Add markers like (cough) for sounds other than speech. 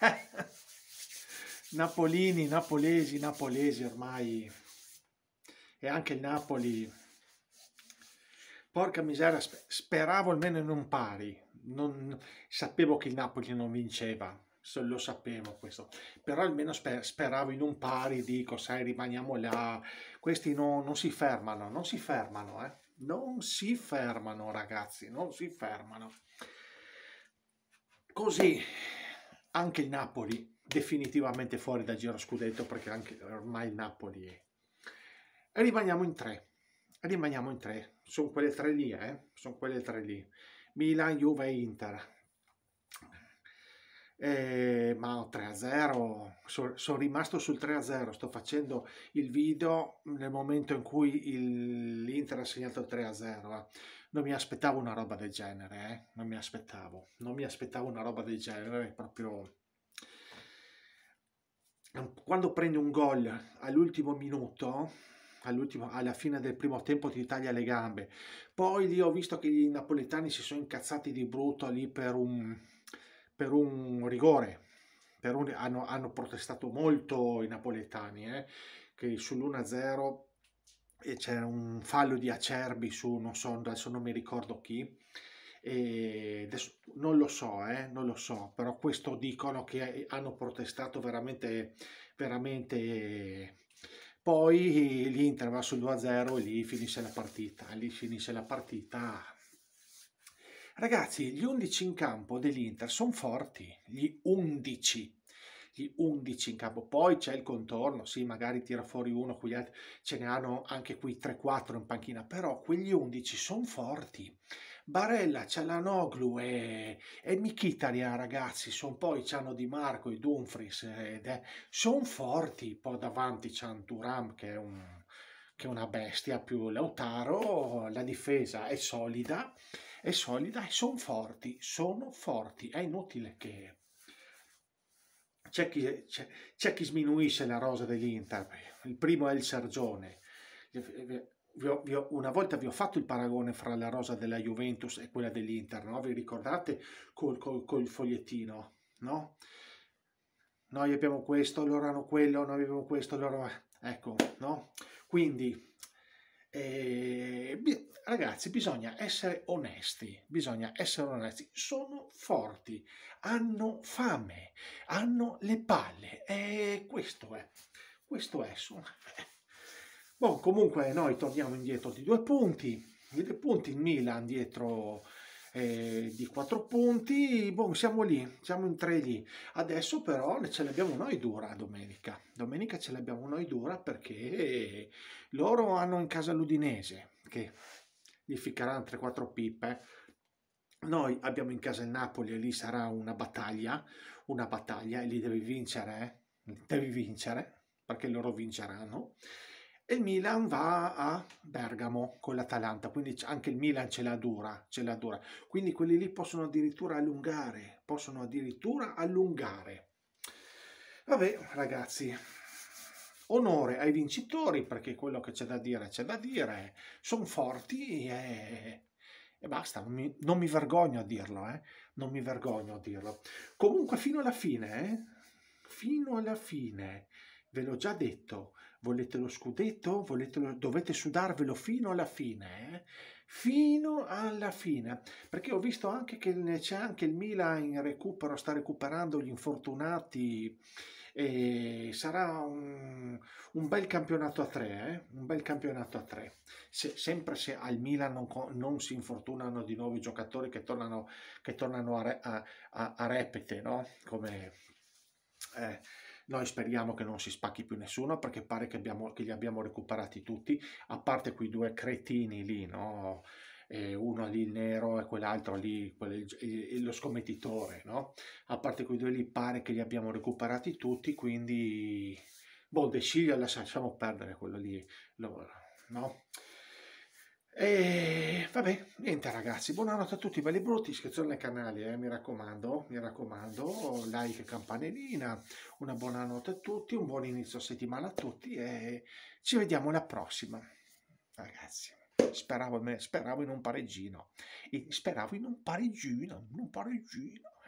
(laughs) Napolini, napolesi, napolesi ormai. E anche il Napoli. Porca miseria, speravo almeno in un pari. Non, sapevo che il Napoli non vinceva, lo sapevo questo. Però almeno speravo in un pari, dico, sai, rimaniamo là. Questi no, non si fermano, non si fermano, eh. Non si fermano, ragazzi, non si fermano. Così, anche il Napoli definitivamente fuori dal giro scudetto perché anche ormai il Napoli è. rimaniamo in tre, rimaniamo in tre, sono quelle tre lì, eh? sono quelle tre lì, Milan, Juve e Inter. Eh, ma 3-0, sono son rimasto sul 3-0, sto facendo il video nel momento in cui l'Inter ha segnato 3-0. Eh non mi aspettavo una roba del genere, eh? non mi aspettavo, non mi aspettavo una roba del genere, proprio quando prendi un gol all'ultimo minuto, all alla fine del primo tempo ti taglia le gambe, poi lì ho visto che i napoletani si sono incazzati di brutto lì per un, per un rigore, per un, hanno, hanno, protestato molto i napoletani, eh? che sull'1-0 e c'era un fallo di Acerbi su, non so, adesso non mi ricordo chi, e adesso, non lo so, eh, non lo so, però questo dicono che hanno protestato veramente, veramente. Poi l'Inter va sul 2-0 e lì finisce la partita, lì finisce la partita. Ragazzi, gli 11 in campo dell'Inter sono forti, gli 11 gli 11 in campo. Poi c'è il contorno, sì, magari tira fuori uno, quegli altri ce ne hanno anche qui 3-4 in panchina, però quegli 11 sono forti. Barella, Cialanoglu e, e Michitaria, eh, ragazzi, son, poi c'hanno Di Marco, i Dumfries, sono forti. Poi davanti c'è Turam che è, un, che è una bestia, più Lautaro, la difesa è solida, è solida e sono forti, sono forti. È inutile che c'è chi, chi, sminuisce la rosa dell'Inter. Il primo è il Sergione. una volta vi ho fatto il paragone fra la rosa della Juventus e quella dell'Inter, no? Vi ricordate col, col, col fogliettino, no? Noi abbiamo questo, loro hanno quello, noi abbiamo questo, loro... Ecco, no? Quindi eh, ragazzi, bisogna essere onesti, bisogna essere onesti. Sono forti, hanno fame, hanno le palle e questo è, questo è. Bon, comunque noi torniamo indietro di due punti, di due punti il Milan dietro eh, di 4 punti, boh, siamo lì, siamo in 3 lì. Adesso però ce l'abbiamo noi dura domenica, domenica ce l'abbiamo noi dura perché loro hanno in casa l'Udinese che gli ficcheranno 3-4 pippe. Noi abbiamo in casa il Napoli e lì sarà una battaglia, una battaglia e lì devi vincere, eh? devi vincere perché loro vinceranno. E il Milan va a Bergamo con l'Atalanta, quindi anche il Milan ce la dura, ce la dura. Quindi quelli lì possono addirittura allungare, possono addirittura allungare. Vabbè, ragazzi, onore ai vincitori perché quello che c'è da dire c'è da dire, sono forti e, e basta, non mi, non mi, vergogno a dirlo, eh? non mi vergogno a dirlo. Comunque fino alla fine, eh? fino alla fine, Ve l'ho già detto, volete lo scudetto, volete lo... dovete sudarvelo fino alla fine, eh? fino alla fine, perché ho visto anche che c'è anche il Milan in recupero, sta recuperando gli infortunati e sarà un, un bel campionato a tre, eh? un bel campionato a tre, se, sempre se al Milan non, non, si infortunano di nuovi giocatori che tornano, che tornano a, a, a, a repete, no? Come... Eh noi speriamo che non si spacchi più nessuno perché pare che, abbiamo, che li abbiamo recuperati tutti, a parte quei due cretini lì, no? E uno lì il nero e quell'altro lì quel, lo scommettitore, no? A parte quei due lì pare che li abbiamo recuperati tutti, quindi boh, De Sciglio lasciamo perdere quello lì, no? E vabbè, niente ragazzi, buonanotte a tutti, belli brutti, iscrizione al canale, eh, mi raccomando, mi raccomando, like, campanellina, una buonanotte a tutti, un buon inizio settimana a tutti e ci vediamo la prossima, ragazzi. Speravo, speravo in un pareggino, speravo in un pareggino, in un pareggino.